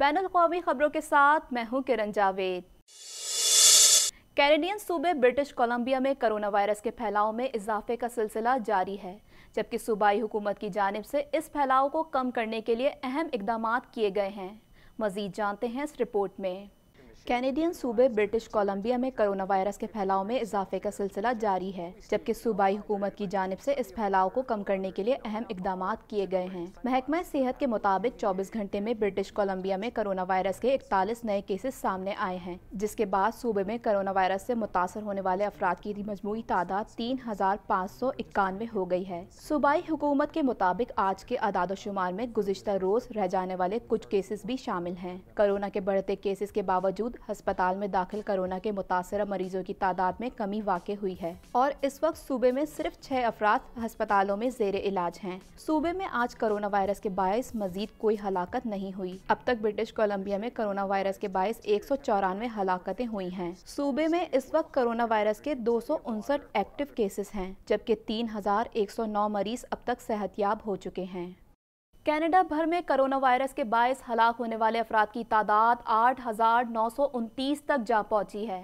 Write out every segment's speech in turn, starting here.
Ban अवी खबरों के साथ मैं हूँ किरण जावेद कैनेडियन सूबे ब्रिटिश कोलंबिया में कोरोना वायरस के फैलाव में इजाफे का सिलसिला जारी है जबकि सूबाई हुकूमत की जानब से इस फैलाव को कम करने के लिए अहम इकदाम किए गए हैं मजीद जानते हैं इस रिपोर्ट में कैनेडियन सूबे ब्रिटिश कोलंबिया में कोरोना वायरस के फैलाव में इजाफे का सिलसिला जारी है जबकि सूबाई हुकूमत की जानब से इस फैलाव को कम करने के लिए अहम इकदाम किए गए हैं महकमा सेहत के मुताबिक 24 घंटे में ब्रिटिश कोलंबिया में कोरोना वायरस के इकतालीस नए केसेस सामने आए हैं जिसके बाद सूबे में कोरोना वायरस ऐसी मुतासर होने वाले अफराद की मजमू तादाद तीन हजार पाँच सौ इक्यानवे हो गई है सूबाई हुकूमत के मुताबिक आज के अदादोशुमार में गुजशतर रोज रह जाने वाले कुछ केसेस भी शामिल है कोरोना के बढ़ते केसेस के बावजूद अस्पताल में दाखिल कोरोना के मुतासर मरीजों की तादाद में कमी वाक़ हुई है और इस वक्त सूबे में सिर्फ छह अफराद अस्पतालों में जेर इलाज हैं सूबे में आज कोरोना वायरस के बायस मजीद कोई हलाकत नहीं हुई अब तक ब्रिटिश कोलम्बिया में कोरोना वायरस के बायस एक सौ चौरानवे हलाकतें हुई हैं सूबे में इस वक्त कोरोना वायरस के दो सौ उनसठ एक्टिव केसेस हैं जबकि तीन हजार एक सौ नौ मरीज अब तक सेहतियाब हो चुके हैं कनाडा भर में कोरोना वायरस के बायस हलाक होने वाले अफराद की तादाद आठ हज़ार नौ सौ उनतीस तक जा पहुंची है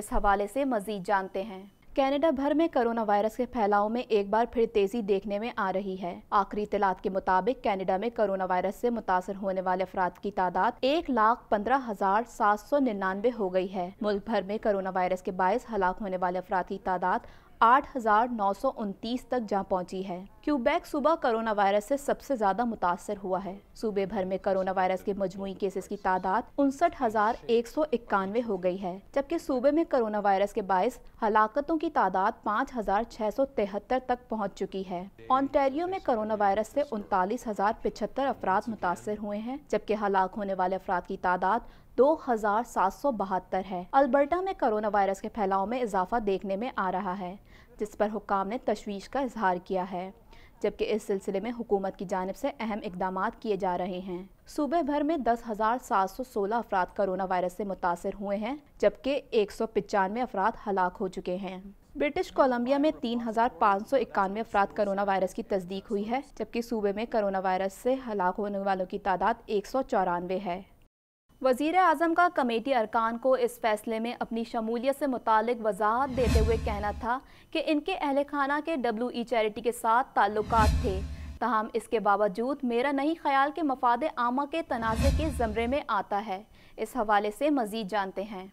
इस हवाले से मजीद जानते हैं कनाडा भर में कोरोना वायरस के फैलाव में एक बार फिर तेजी देखने में आ रही है आखिरी इतलात के मुताबिक कनाडा में कोरोना वायरस से मुतासर होने वाले अफराद की तादाद एक लाख पंद्रह हजार सात सौ निन्यानवे हो गई है मुल्क भर में कोरोना वायरस के बायस हलाक होने वाले अफराद की तादाद आठ हजार नौ सौ उनतीस तक जा पहुंची है क्यूबैक सूबा कोरोना वायरस से सबसे ज़्यादा मुतासर हुआ है सूबे भर में कोरोना वायरस के मजमू केसेस की तादाद उनसठ हजार एक सौ इक्यानवे हो गई है जबकि सूबे में कोरोना वायरस के बायस हलाकतों की तादाद पाँच हजार छह सौ तिहत्तर तक पहुँच चुकी है ऑन्टेरियो में कोरोना वायरस से उनतालीस हजार पिछहत्तर अफराद मुतासर हुए हैं जबकि हलाक होने वाले अफराद की तादाद दो हजार सात सौ बहत्तर है अल्बर्टा में कोरोना वायरस के फैलाव में इजाफा देखने में आ रहा है जिस पर हुकाम ने तशवीश का इजहार किया है जबकि इस सिलसिले में हुकूमत की जानब से अहम इकदाम किए जा रहे हैं सूबे भर में दस हज़ार सात सौ सोलह अफराद कोरोना वायरस से मुतासर हुए हैं जबकि एक सौ पचानवे अफराद हलाक हो चुके हैं ब्रिटिश कोलंबिया में तीन हज़ार पाँच सौ इक्यानवे अफराद कोरोना वायरस की तस्दीक हुई है जबकि सूबे में कोरोना वायरस से हलाक होने वालों की तादाद एक सौ चौरानवे है वजीर अजम का कमेटी अरकान को इस फैसले में अपनी शमूलियत से मुतक वजाहत देते हुए कहना था कि इनके अहल खाना के डब्ल्यू ई चैरिटी के साथ ताल्लुक थे तहम इसके बावजूद मेरा नहीं ख्याल के मफाद आमा के तनाज़े के ज़मरे में आता है इस हवाले से मज़ीद जानते हैं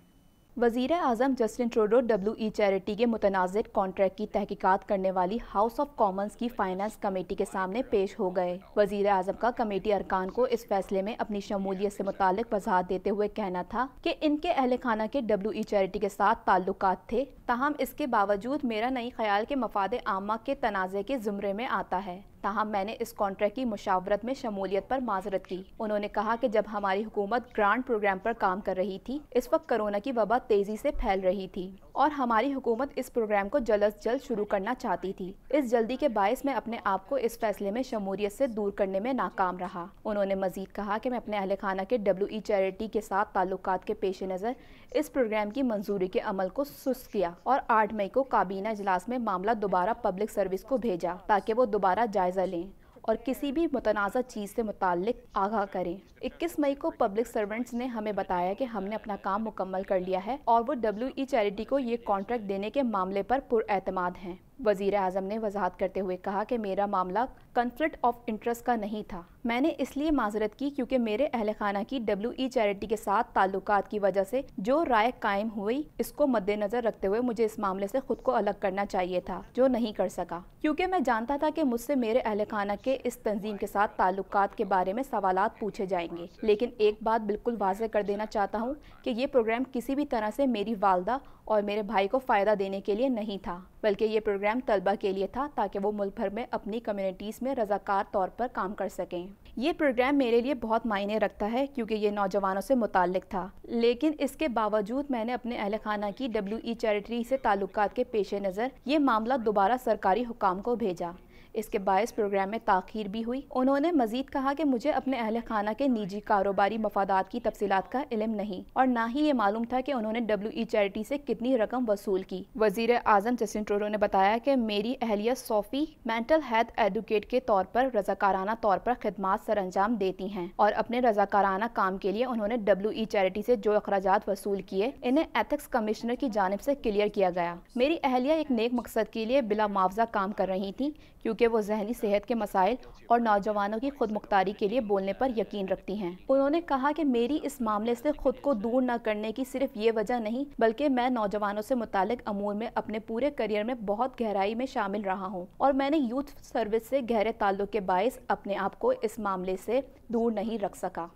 वजीर अजम Justin Trudeau W E charity के मुतनाज़ कॉन्ट्रैक्ट की तहकीकत करने वाली हाउस ऑफ कॉमन्स की फाइनेंस कमेटी के सामने पेश हो गए वजीर अजम का कमेटी अरकान को इस फैसले में अपनी शमूलियत से मुतल वजाहत देते हुए कहना था कि इनके अहल खाना के डब्ल्यू ई चैरिटी के साथ ताल्लुक थे तहम इसके बावजूद मेरा नई ख्याल के मफाद आमा के तनाज़े के ज़ुमरे में आता है ताहम मैंने इस कॉन्ट्रैक्ट की मशावरत में शमूलियत पर माजरत की उन्होंने कहा कि जब हमारी हुकूमत ग्रांट प्रोग्राम पर काम कर रही थी इस वक्त कोरोना की वबा तेज़ी से फैल रही थी और हमारी हुकूमत इस प्रोग्राम को जल्द अज जल्द शुरू करना चाहती थी इस जल्दी के बायस में अपने आप को इस फैसले में शमूलियत से दूर करने में नाकाम रहा उन्होंने मजीद कहा कि मैं अपने अहल खाना के डब्ल्यू चैरिटी e के साथ ताल्लुक के पेश नज़र इस प्रोग्राम की मंजूरी के अमल को सुस्त किया और आठ मई को काबीना इजलास में मामला दोबारा पब्लिक सर्विस को भेजा ताकि वो दोबारा जायजा जायज़ा लें और किसी भी मुतनाज़ चीज़ से मुतल आगाह करें 21 मई को पब्लिक सर्वेंट्स ने हमें बताया कि हमने अपना काम मुकम्मल कर लिया है और वो डब्ल्यू चैरिटी को ये कॉन्ट्रैक्ट देने के मामले पर पुरमाद हैं वजीर अजम ने वजाहत करते हुए कहा कि मेरा मामला कन्फ्लिक्ट ऑफ इंटरेस्ट का नहीं था मैंने इसलिए माजरत की क्योंकि मेरे अहल खाना की डब्ल्यू ई चैरिटी के साथ ताल्लुक की वजह से जो राय कायम हुई इसको मद्देनजर रखते हुए मुझे इस मामले से खुद को अलग करना चाहिए था जो नहीं कर सका क्योंकि मैं जानता था कि मुझसे मेरे अहल खाना के इस तंजीम के साथ ताल्लुक के बारे में सवाल पूछे जाएंगे लेकिन एक बात बिल्कुल वाजह कर देना चाहता हूँ कि ये प्रोग्राम किसी भी तरह से मेरी वालदा और मेरे भाई को फ़ायदा देने के लिए नहीं था बल्कि ये प्रोग्राम प्रोग्राम तलबा के लिए था ताकि वो मुल्क भर में अपनी कम्युनिटीज़ में रजाकार तौर पर काम कर सकें ये प्रोग्राम मेरे लिए बहुत मायने रखता है क्योंकि ये नौजवानों से मुतक था लेकिन इसके बावजूद मैंने अपने अहल खाना की डब्ल्यू ई चैरिटी से ताल्लुक के पेश नज़र ये मामला दोबारा सरकारी हुकाम को भेजा इसके बायस प्रोग्राम में ताखीर भी हुई उन्होंने मजीद कहा कि मुझे अपने अहल खाना के निजी कारोबारी मफादात की तफसीत का इलम नहीं और ना ही ये मालूम था कि उन्होंने डब्ल्यू ई चैरिटी से कितनी रकम वसूल की वजीर आजम जसिन ट्रोडो ने बताया कि मेरी अहलिया सोफ़ी मेंटल हेल्थ एडवोकेट के तौर पर रजाकाराना तौर पर खदमात सर अंजाम देती हैं और अपने रजाकाराना काम के लिए उन्होंने डब्ल्यू ई चैरिटी से जो अखराज वसूल किए इन्हें एथिक्स कमिश्नर की जानब से क्लियर किया गया मेरी अहलिया एक नेक मकसद के लिए बिला मुआवजा काम कर रही थी क्योंकि क्योंकि वो जहनी सेहत के मसाइल और नौजवानों की खुद मुख्तारी के लिए बोलने पर यकीन रखती हैं उन्होंने कहा कि मेरी इस मामले से खुद को दूर न करने की सिर्फ ये वजह नहीं बल्कि मैं नौजवानों से मुतालिक अमूर में अपने पूरे करियर में बहुत गहराई में शामिल रहा हूँ और मैंने यूथ सर्विस से गहरे ताल्लुक के बायस अपने आप को इस मामले से दूर नहीं रख सका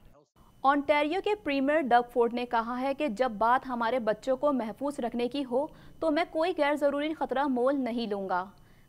ऑनटेरियो के प्रीमियर डग फोर्ड ने कहा है कि जब बात हमारे बच्चों को महफूज रखने की हो तो मैं कोई गैर ज़रूरी ख़तरा मोल नहीं लूँगा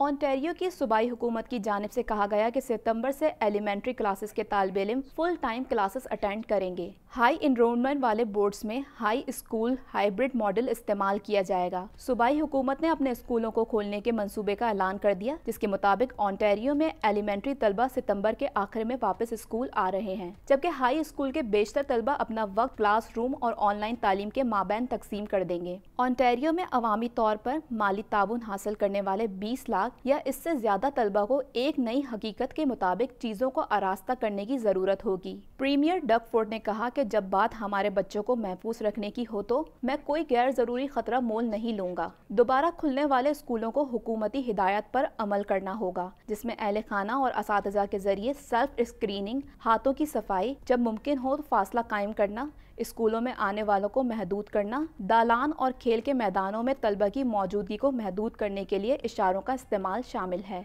ऑनटेरियो की सूबाई हुकूमत की जानब से कहा गया कि सितंबर से एलिमेंट्री क्लासेस के तालब इम फुल टाइम क्लासेस अटेंड करेंगे हाई इनरोलमेंट वाले बोर्ड्स में हाई स्कूल हाइब्रिड मॉडल इस्तेमाल किया जाएगा सूबाई हुकूमत ने अपने स्कूलों को खोलने के मंसूबे का ऐलान कर दिया जिसके मुताबिक ऑनटेरियो में एलिमेंट्री तलबा सितम्बर के आखिर में वापस स्कूल आ रहे हैं जबकि हाई स्कूल के बेशतर तलबा अपना वक्त क्लास रूम और ऑनलाइन तालीम के माबैन तकसीम कर देंगे ऑनटेरियो में अवामी तौर पर माली ताउन हासिल करने वाले बीस लाख लाख या इससे ज्यादा तलबा को एक नई हकीकत के मुताबिक चीज़ों को आरास्ता करने की ज़रूरत होगी प्रीमियर फोर्ड ने कहा कि जब बात हमारे बच्चों को महफूज रखने की हो तो मैं कोई गैर ज़रूरी खतरा मोल नहीं लूँगा दोबारा खुलने वाले स्कूलों को हुकूमती हिदायत पर अमल करना होगा जिसमें अहल खाना और इस के जरिए सेल्फ स्क्रीनिंग हाथों की सफाई जब मुमकिन हो तो फासला कायम करना स्कूलों में आने वालों को महदूद करना दालान और खेल के मैदानों में तलबा की मौजूदगी को महदूद करने के लिए इशारों का इस्तेमाल शामिल है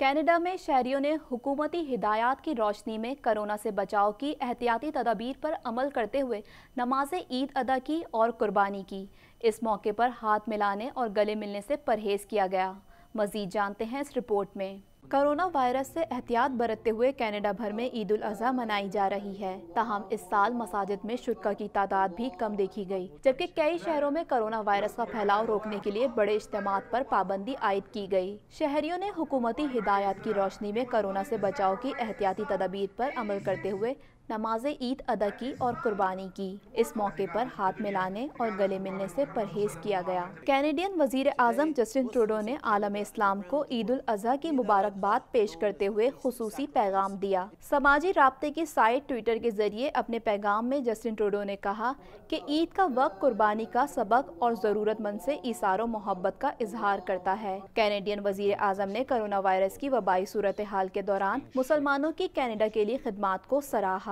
कनाडा में शहरियों ने हुकूमती हिदायत की रोशनी में कोरोना से बचाव की एहतियाती तदाबीर पर अमल करते हुए नमाज ईद अदा की और कुर्बानी की इस मौके पर हाथ मिलाने और गले मिलने से परहेज़ किया गया मज़ीद जानते हैं इस रिपोर्ट में कोरोना वायरस से एहतियात बरतते हुए कनाडा भर में ईद उल अजहा मनाई जा रही है ताहम इस साल मसाजिद में शुरा की तादाद भी कम देखी गई जबकि कई शहरों में कोरोना वायरस का फैलाव रोकने के लिए बड़े इज्तम पर पाबंदी आयद की गई शहरियों ने हुकूमती हिदायत की रोशनी में कोरोना से बचाव की एहतियाती तदाबीर पर अमल करते हुए नमाज ईद अदा की और कुर्बानी की इस मौके पर हाथ मिलाने और गले मिलने से परहेज किया गया कैनेडियन वजीर आजम जस्टिन ट्रूडो ने आलम इस्लाम को ईद उल अजहा की मुबारकबाद पेश करते हुए खसूसी पैगाम दिया समाजी रबते की साइट ट्विटर के जरिए अपने पैगाम में जस्टिन ट्रूडो ने कहा कि ईद का वक्त कुर्बानी का सबक और ज़रूरतमंद से इशारों मोहब्बत का इजहार करता है कैनेडियन वजीर आजम ने कोरोना वायरस की वबाई सूरत हाल के दौरान मुसलमानों की कैनेडा के लिए खदमात को सराहा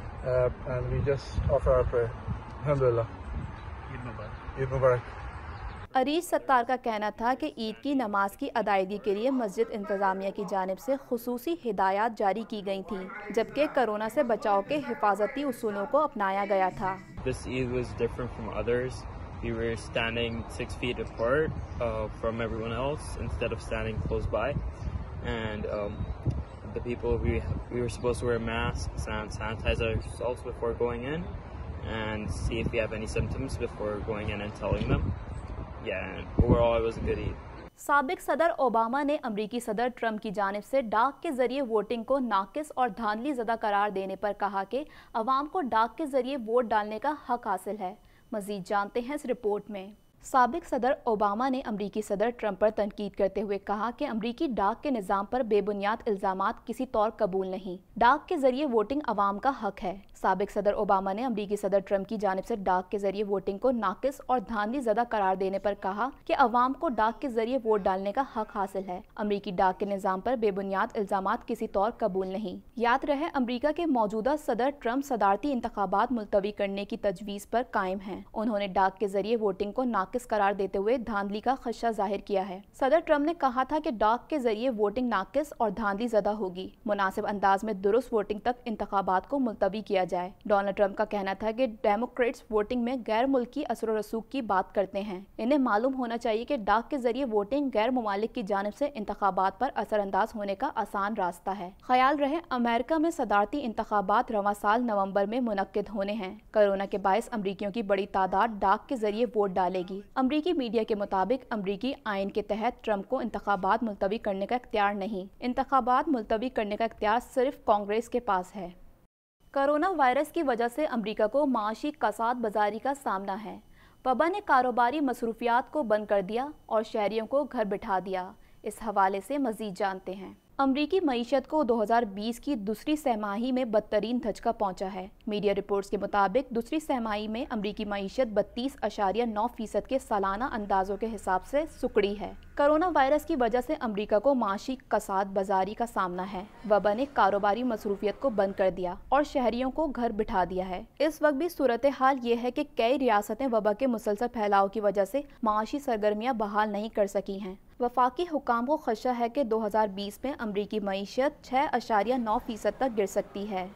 uh, and we just offer our prayer. Alhamdulillah. Eid Mubarak. Eid Mubarak. Areej Sattar का कहना था कि ईद की नमाज की अदायगी के लिए मस्जिद इंतजामिया की जानब से खसूसी हिदायत जारी की गई थी जबकि कोरोना से बचाव के हिफाजती असूलों को अपनाया गया था this the people we we were supposed to wear masks and sanitize ourselves before going in, and see if we have any symptoms before going in and telling them. Yeah, and overall it was a good eat. सबक सदर Obama ने अमरीकी सदर Trump की जानब से डाक के ज़रिए वोटिंग को नाकस और धानली ज़दा करार देने पर कहा कि अवाम को डाक के ज़रिए वोट डालने का हक हासिल है मज़ीद जानते हैं इस रिपोर्ट में सबक सदर ओबामा ने अमरीकी सदर ट्रंप पर तनकीद करते हुए कहा कि अमरीकी डाक के निज़ाम पर बेबुनियाद इल्ज़ाम किसी तौर कबूल नहीं डाक के जरिए वोटिंग अवाम का हक है सबक सदर ओबामा ने अमरीकी सदर ट्रंप की जानब से डाक के जरिए वोटिंग को नाकस और धांधी जदा करार देने पर कहा कि अवाम को डाक के जरिए वोट डालने का हक हासिल है अमरीकी डाक के निज़ाम पर बेबुनियाद इल्ज़ाम किसी तौर कबूल नहीं याद रहे अमरीका के मौजूदा सदर ट्रंप सदारती इंतबात मुलतवी करने की तजवीज़ पर कायम है उन्होंने डाक के जरिए वोटिंग को नाक नाकिस करार देते हुए धांधली का खदशा जाहिर किया है सदर ट्रंप ने कहा था की डाक के जरिए वोटिंग नाकिस और धांधली ज्यादा होगी मुनासिब अंदाज में दुरुस्त वोटिंग तक इंतबात को मुलतवी किया जाए डोनाल्ड ट्रंप का कहना था की डेमोक्रेट्स वोटिंग में गैर मुल्की असर रसूख की बात करते हैं इन्हें मालूम होना चाहिए की डाक के जरिए वोटिंग गैर ममालिक की जानब ऐसी इंतबात आरोप असरअंदाज होने का आसान रास्ता है ख्याल रहे अमेरिका में सदारती इंतबात रवा साल नवम्बर में मुनद होने हैं कोरोना के बायस अमरीकियों की बड़ी तादाद डाक के जरिए वोट डालेगी अमरीकी मीडिया के मुताबिक अमरीकी आइन के तहत ट्रंप को इंतबात मुलतवी करने का इख्तियार नहीं इंतबात मुलतवी करने का इख्तियार सिर्फ कांग्रेस के पास है कोरोना वायरस की वजह से अमरीका को माशी कसाद बाजारी का सामना है वबा ने कारोबारी मसरूफियात को बंद कर दिया और शहरीों को घर बिठा दिया इस हवाले से मज़ीद जानते हैं अमरीकी मीशत को 2020 की दूसरी सहमाही में बदतरीन धचका पहुंचा है मीडिया रिपोर्ट्स के मुताबिक दूसरी सहमाही में अमरीकी मीशत बत्तीस अशारिया नौ फीसद के सालाना अंदाजों के हिसाब से सुकड़ी है कोरोना वायरस की वजह से अमरीका को माशी कसाद बाजारी का सामना है वबा ने कारोबारी मसरूफियत को बंद कर दिया और शहरियों को घर बिठा दिया है इस वक्त भी सूरत हाल ये है कि कई रियासतें वबा के मुसलसल फैलाव की वजह से माशी सरगर्मियां बहाल नहीं कर सकी हैं वफाकी हुकाम को खदशा है कि 2020 में अमरीकी मीशत छः अशारिया नौ फ़ीसद तक गिर सकती है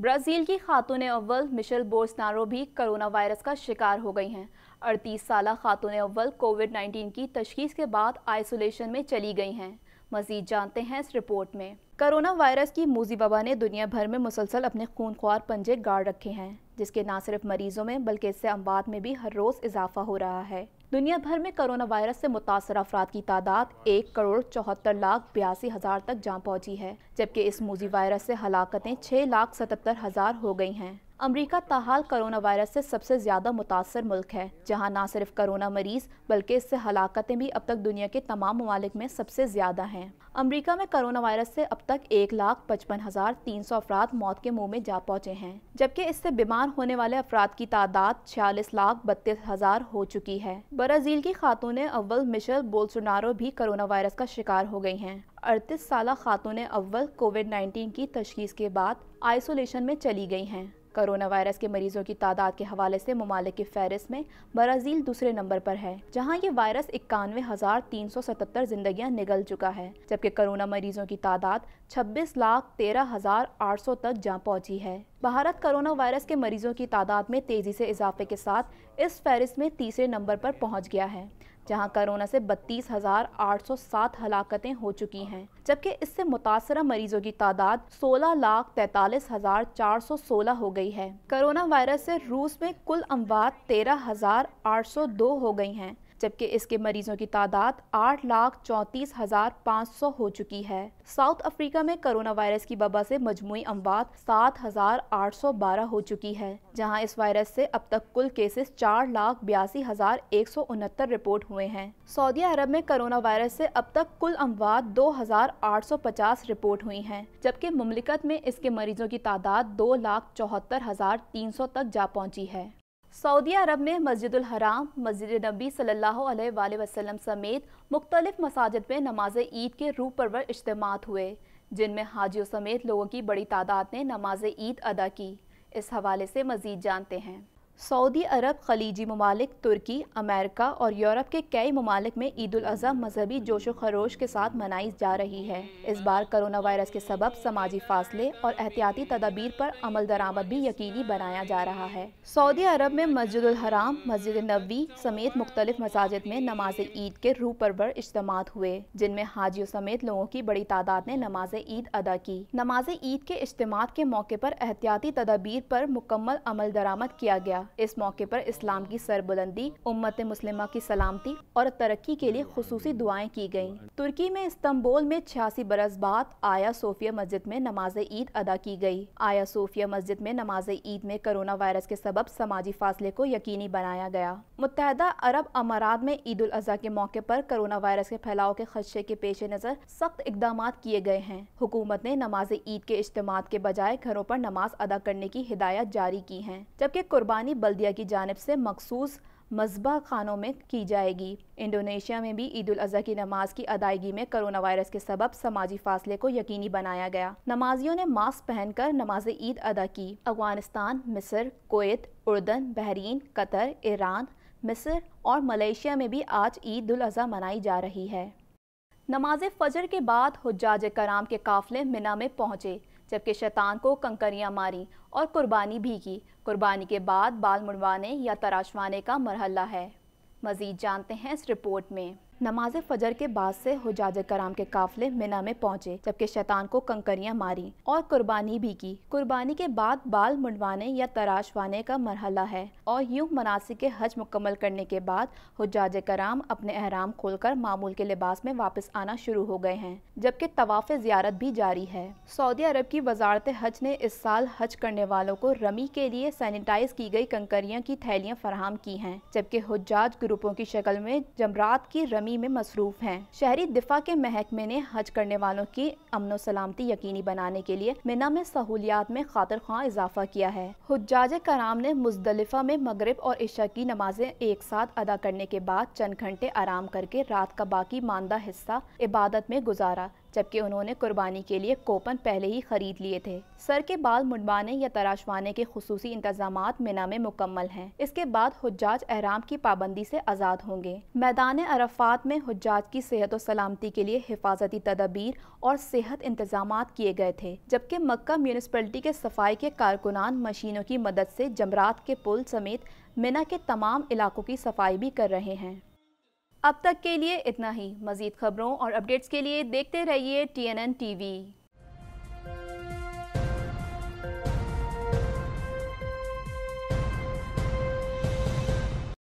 ब्राज़ील की खातून अव्वल मिशेल बोर्सनारो भी करोना वायरस का शिकार हो गई हैं अड़तीस साल खातून अव्वल कोविड 19 की तशखीस के बाद आइसोलेशन में चली गई हैं मजीद जानते हैं इस रिपोर्ट में करोना वायरस की मूजी वबा ने दुनिया भर में मुसलसल अपने खून ख्वार पंजे गाड़ रखे हैं जिसके ना सिर्फ मरीजों में बल्कि इससे अमवात में भी हर रोज़ इजाफा हो रहा है दुनिया भर में कोरोना वायरस से मुतासर अफराद की तादाद एक करोड़ चौहत्तर लाख बयासी हज़ार तक जाम पहुँची है जबकि इस मूजी वायरस से हलाकतें छः लाख सतहत्तर हज़ार हो गई हैं अमरीका ताहाल कोरोना वायरस से सबसे ज़्यादा मुतासर मुल्क है जहाँ ना सिर्फ कोरोना मरीज बल्कि इससे हलाकतें भी अब तक दुनिया के तमाम ममालिक में सबसे ज़्यादा हैं अमरीका में कोरोना वायरस से अब तक एक लाख पचपन हज़ार तीन सौ अफराद मौत के मुंह में जा पहुँचे हैं जबकि इससे बीमार होने वाले अफराद की तादाद छियालीस लाख बत्तीस हज़ार हो चुकी है ब्राज़ील की खातून अव्वल मिशल बोलसुनारो भी कोरोना वायरस का शिकार हो गई हैं अड़तीस साल खातून अव्वल कोविड नाइन्टीन की तशीस के बाद आइसोलेशन में चली गई हैं कोरोना वायरस के मरीजों की तादाद के हवाले से ममालिक की फहरिस्त में ब्राज़ील दूसरे नंबर पर है जहाँ ये वायरस इक्यानवे हज़ार तीन सौ सतहत्तर जिंदगियाँ निगल चुका है जबकि कोरोना मरीजों की तादाद छब्बीस लाख तेरह हज़ार आठ सौ तक जा पहुँची है भारत कोरोना वायरस के मरीजों की तादाद में तेज़ी से इजाफे के साथ इस फहरिस्त में तीसरे नंबर पर पहुंच गया है जहां कोरोना से बत्तीस हजार आठ सौ सात हलाकतें हो चुकी हैं जबकि इससे मुतासर मरीजों की तादाद सोलह लाख तैतालीस हजार चार सौ सोलह हो गई है कोरोना वायरस से रूस में कुल अमवात तेरह हजार आठ सौ दो हो गई हैं जबकि इसके मरीजों की तादाद आठ लाख चौंतीस हजार पाँच सौ हो चुकी है साउथ अफ्रीका में कोरोना वायरस की वबा से मजमू अमवात सात हजार आठ सौ बारह हो चुकी है जहाँ इस वायरस से अब तक कुल केसेस चार लाख बयासी हजार एक सौ उनहत्तर रिपोर्ट हुए हैं सऊदी अरब में कोरोना वायरस से अब तक कुल अमवात दो हजार आठ सौ पचास रिपोर्ट हुई हैं, जबकि मुमलिकत में इसके मरीजों की तादाद दो लाख चौहत्तर हजार तीन सौ तक जा पहुंची है सऊदी अरब में मस्जिद हराम मस्जिद नबी सल्ला वसलम समेत मुख्तलिफ मसाजिद में नमाज ईद के रूप पर इज्तम हुए जिनमें हाजियों समेत लोगों की बड़ी तादाद ने नमाज ईद अदा की इस हवाले से मज़ीद जानते हैं सऊदी अरब खलीजी ममालिक तुर्की अमेरिका और यूरोप के कई ममालिक में ईद अज़ी मजहबी जोश खरोश के साथ मनाई जा रही है इस बार करोना वायरस के सबब समाजी फासले और एहतियाती तदाबीर पर अमल दरामद भी यकीनी बनाया जा रहा है सऊदी अरब में मस्जिद हराम मस्जिद नबी समेत मुख्तलिफ मसाजिद में नमाज ईद के रू परवर हुए जिनमें हाजियों समेत लोगों की बड़ी तादाद ने नमाज ईद अदा की नमाज ईद के इज्तम के मौके पर एहतियाती तदाबीर पर मुकम्मल अमल दरामद किया गया इस मौके पर इस्लाम की सरबुलंदी उम्मत मुस्लिमा की सलामती और तरक्की के लिए खसूसी दुआएं की गयी तुर्की में इस्तंबुल में छियासी बरस बाद आया सोफिया मस्जिद में नमाज ईद अदा की गयी आया सोफिया मस्जिद में नमाज ईद में कोरोना वायरस के सबब समाजी फासले को यकीनी बनाया गया मुतहदा अरब अमारात में ईद उल अजहा के मौके पर कोरोना वायरस के फैलाव के खदशे के पेश नज़र सख्त इकदाम किए गए हैं हुकूमत ने नमाज ईद के इज्तम के बजाय घरों पर नमाज अदा करने की हिदायत जारी की है जबकि कुर्बानी बल्दिया की जानब से मखसूस मजबा खानों में की जाएगी इंडोनेशिया में भी ईद अजह की नमाज की अदायगी में कोरोना वायरस के सबब समाजी फासले को यकीनी बनाया गया नमाजियों ने मास्क पहनकर नमाज ईद अदा की अफगानिस्तान मिस्र कोत उर्दन बहरीन कतर ईरान मिस्र और मलेशिया में भी आज ईद उल अजहा मनाई जा रही है नमाज फजर के बाद हजाज कराम के काफिले मिना में पहुंचे जबकि शैतान को कंकरियां मारी और कुर्बानी भी की कुर्बानी के बाद बाल मुड़वाने या तराशवाने का मरहला है मज़ीद जानते हैं इस रिपोर्ट में नमाज फजर के बाद से हुजाज कराम के काफले मिना में पहुंचे जबकि शैतान को कंकरियां मारी और कुर्बानी भी की कुर्बानी के बाद बाल मुंडवाने या तराशवाने का मरहला है और यूं मनासी के हज मुकम्मल करने के बाद हुजाज कराम अपने अहराम खोलकर मामूल के लिबास में वापस आना शुरू हो गए हैं जबकि तवाफ़ ज़्यारत भी जारी है सऊदी अरब की वजारत हज ने इस साल हज करने वालों को रमी के लिए सैनिटाइज की गई कंकरियों की थैलियाँ फराहम की हैं जबकि हजाज ग्रुपों की शक्ल में जमरात की रमी कमी में मसरूफ़ हैं शहरी दिफा के महकमे ने हज करने वालों की अमन सलामती यकीनी बनाने के लिए मिना में सहूलियात में खातर खां इजाफा किया है हजाज कराम ने मुजलिफा में मगरब और इशा की नमाजें एक साथ अदा करने के बाद चंद घंटे आराम करके रात का बाकी मानदा हिस्सा इबादत में गुजारा जबकि उन्होंने कुर्बानी के लिए कोपन पहले ही खरीद लिए थे सर के बाल मुंडवाने या तराशवाने के खसूस इंतजाम मीना में मुकम्मल हैं इसके बाद हजाज एहराम की पाबंदी से आज़ाद होंगे मैदान अरफात में हजाज की सेहत और सलामती के लिए हिफाजती तदाबीर और सेहत इंतजाम किए गए थे जबकि मक्का म्यूनसिपलिटी के सफाई के कारकुनान मशीनों की मदद से जमरात के पुल समेत मीना के तमाम इलाकों की सफाई भी कर रहे हैं अब तक के लिए इतना ही मजीद खबरों और अपडेट्स के लिए देखते रहिए टी एन एन वी